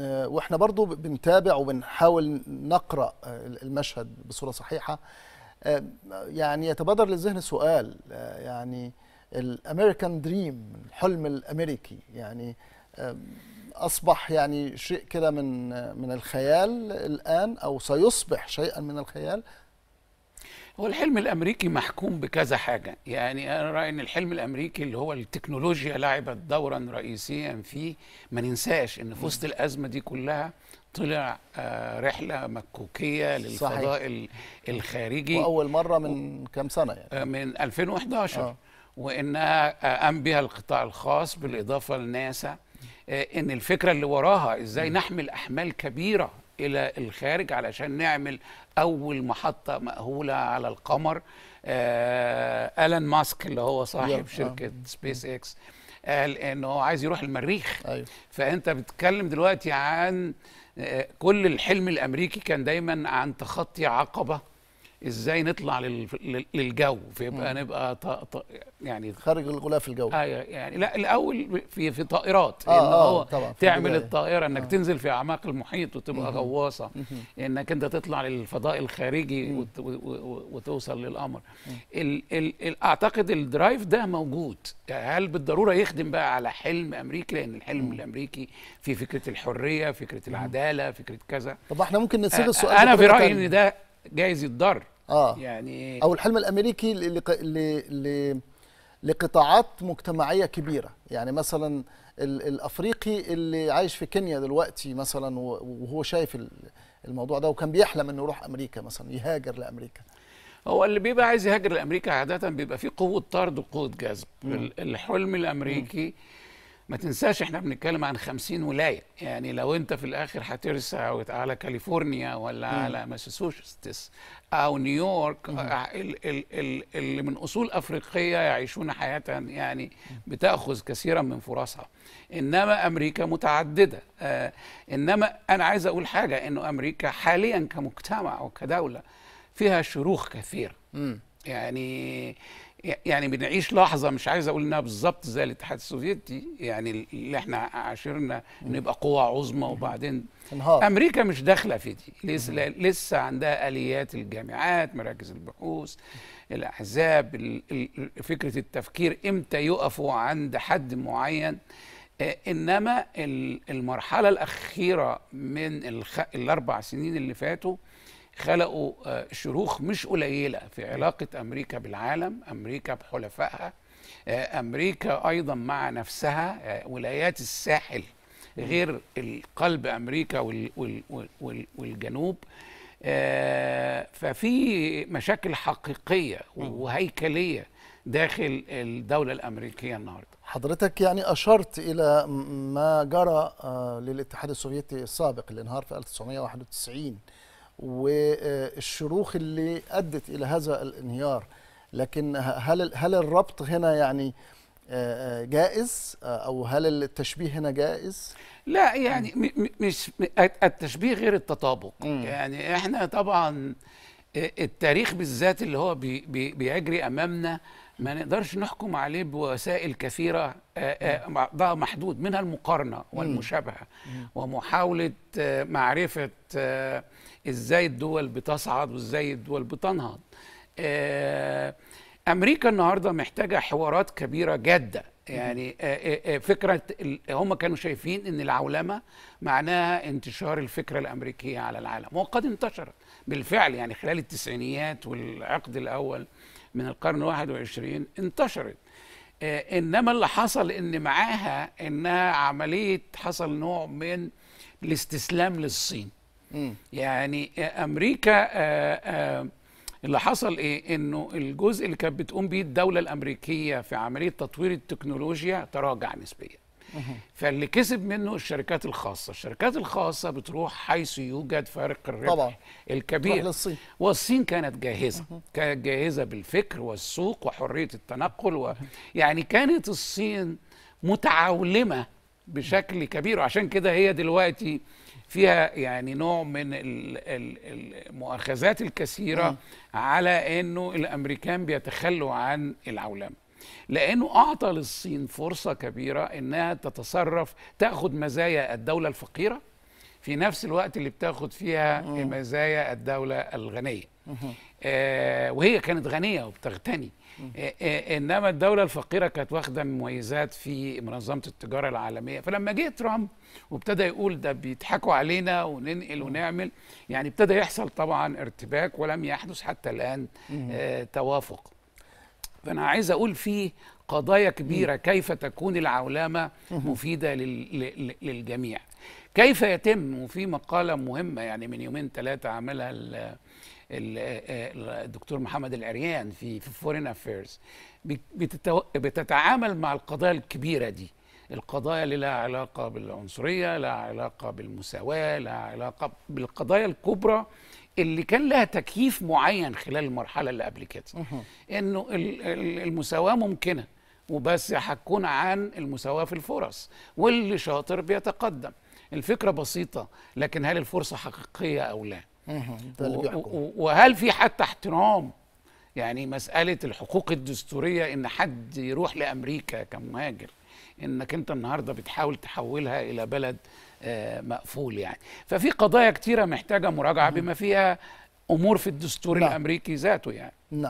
آه، واحنا برضو بنتابع وبنحاول نقرا آه، المشهد بصوره صحيحه آه، يعني يتبادر للذهن سؤال يعني الامريكان دريم الحلم الامريكي يعني اصبح يعني شيء كده من من الخيال الان او سيصبح شيئا من الخيال هو الحلم الامريكي محكوم بكذا حاجه يعني انا رايي ان الحلم الامريكي اللي هو التكنولوجيا لعبت دورا رئيسيا فيه ما ننساش ان في وسط الازمه دي كلها طلع آه، رحله مكوكيه للفضاء صحيح. الخارجي واول مره من كام سنه يعني آه، من 2011 آه. وانها آه، قام بها القطاع الخاص بالاضافه لناسا ان الفكره اللي وراها ازاي نحمل احمال كبيره الى الخارج علشان نعمل اول محطه مأهوله على القمر الان آه، ماسك اللي هو صاحب شركه آه. سبيس اكس قال انه هو عايز يروح المريخ أيوة. فانت بتتكلم دلوقتي عن آه، كل الحلم الامريكي كان دايما عن تخطي عقبه ازاي نطلع للجو فيبقى نبقى طا طا يعني خارج الغلاف الجوي آه يعني لا الاول في في طائرات آه ان هو آه طبعا تعمل الطائره انك آه. تنزل في اعماق المحيط وتبقى غواصه انك انت تطلع للفضاء الخارجي وت وتوصل للقمر ال ال اعتقد الدرايف ده موجود هل بالضروره يخدم بقى على حلم امريكي لان الحلم مم. الامريكي في فكره الحريه فكره العداله فكره كذا طب احنا ممكن نسيب آه، السؤال انا في رايي ان ده جايز يتضر اه يعني إيه؟ او الحلم الامريكي ل... ل... ل... لقطاعات مجتمعيه كبيره يعني مثلا الافريقي اللي عايش في كينيا دلوقتي مثلا وهو شايف الموضوع ده وكان بيحلم انه يروح امريكا مثلا يهاجر لامريكا هو اللي بيبقى عايز يهاجر لامريكا عاده بيبقى فيه قوه طرد وقوه جذب الحلم الامريكي م. ما تنساش احنا بنتكلم عن 50 ولايه يعني لو انت في الاخر هترسى على كاليفورنيا ولا مم. على ماساتشوستس او نيويورك آه، اللي من اصول افريقيه يعيشون حياه يعني بتاخذ كثيرا من فرصها انما امريكا متعدده آه انما انا عايز اقول حاجه انه امريكا حاليا كمجتمع وكدوله فيها شروخ كثيره يعني يعني بنعيش لحظه مش عايز اقول انها بالظبط زي الاتحاد السوفيتي يعني اللي احنا عاشرنا نبقى قوه عظمى وبعدين انهار امريكا مش داخله في دي لسه لسه عندها اليات الجامعات مراكز البحوث الاحزاب فكره التفكير امتى يقفوا عند حد معين آه، انما المرحله الاخيره من الاربع سنين اللي فاتوا خلقوا آه، شروخ مش قليله في علاقه امريكا بالعالم امريكا بحلفائها آه، امريكا ايضا مع نفسها آه، ولايات الساحل غير القلب امريكا والجنوب ففي مشاكل حقيقيه وهيكليه داخل الدوله الامريكيه النهارده حضرتك يعني اشرت الى ما جرى للاتحاد السوفيتي السابق الانهار في 1991 والشروخ اللي ادت الى هذا الانهيار لكن هل هل الربط هنا يعني آه، آه، جائز آه، او هل التشبيه هنا جائز لا يعني مش التشبيه غير التطابق مم. يعني احنا طبعا التاريخ بالذات اللي هو بي بي بيجري امامنا ما نقدرش نحكم عليه بوسائل كثيره بعضها محدود منها المقارنه والمشابهه ومحاوله معرفه ازاي الدول بتصعد وازاي الدول بتنهض آه، امريكا النهارده محتاجه حوارات كبيره جاده يعني آه، آه، فكره هم كانوا شايفين ان العولمه معناها انتشار الفكره الامريكيه على العالم وقد انتشرت بالفعل يعني خلال التسعينيات والعقد الاول من القرن 21 انتشرت انما اللي حصل ان معاها انها عمليه حصل نوع من الاستسلام للصين يعني امريكا آآ آه، آآ آه، اللي حصل ايه انه الجزء اللي كانت بتقوم بيه الدوله الامريكيه في عمليه تطوير التكنولوجيا تراجع نسبيا فاللي كسب منه الشركات الخاصه الشركات الخاصه بتروح حيث يوجد فارق الربح طبعا. الكبير للصين. والصين كانت جاهزه كانت جاهزه بالفكر والسوق وحريه التنقل و... يعني كانت الصين متعولمه بشكل كبير وعشان كده هي دلوقتي فيها يعني نوع من المؤاخذات الكثيره م. على انه الامريكان بيتخلوا عن العولمه لانه اعطى للصين فرصه كبيره انها تتصرف تاخد مزايا الدوله الفقيره في نفس الوقت اللي بتاخد فيها مزايا الدوله الغنيه آه، وهي كانت غنيه وبتغتني آه، آه، انما الدوله الفقيره كانت واخده مميزات في منظمه التجاره العالميه فلما جه ترامب وابتدى يقول ده بيضحكوا علينا وننقل ونعمل يعني ابتدى يحصل طبعا ارتباك ولم يحدث حتى الان توافق فانا عايز اقول في قضايا كبيره كيف تكون العولمه مفيده للجميع كيف يتم وفي مقالة مهمة يعني من يومين ثلاثة عملها الدكتور محمد العريان في فورين افيرز بتتعامل مع القضايا الكبيرة دي القضايا اللي لها علاقة بالعنصرية لها علاقة بالمساواة لها علاقة بالقضايا الكبرى اللي كان لها تكييف معين خلال المرحلة اللي قبل كده إنه المساواة ممكنة وبس هتكون عن المساواة في الفرص واللي شاطر بيتقدم الفكره بسيطه لكن هل الفرصه حقيقيه او لا وهل في حتى احترام يعني مساله الحقوق الدستوريه ان حد يروح لامريكا كمهاجر انك انت النهارده بتحاول تحولها الى بلد آه، مقفول يعني ففي قضايا كتيره محتاجه مراجعه بما فيها امور في الدستور نعم. الامريكي ذاته يعني نعم